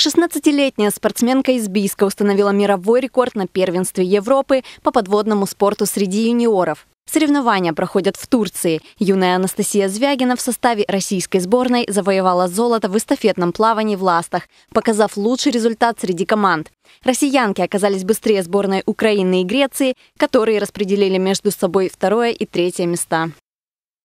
16-летняя спортсменка из Бийска установила мировой рекорд на первенстве Европы по подводному спорту среди юниоров. Соревнования проходят в Турции. Юная Анастасия Звягина в составе российской сборной завоевала золото в эстафетном плавании в ластах, показав лучший результат среди команд. Россиянки оказались быстрее сборной Украины и Греции, которые распределили между собой второе и третье места.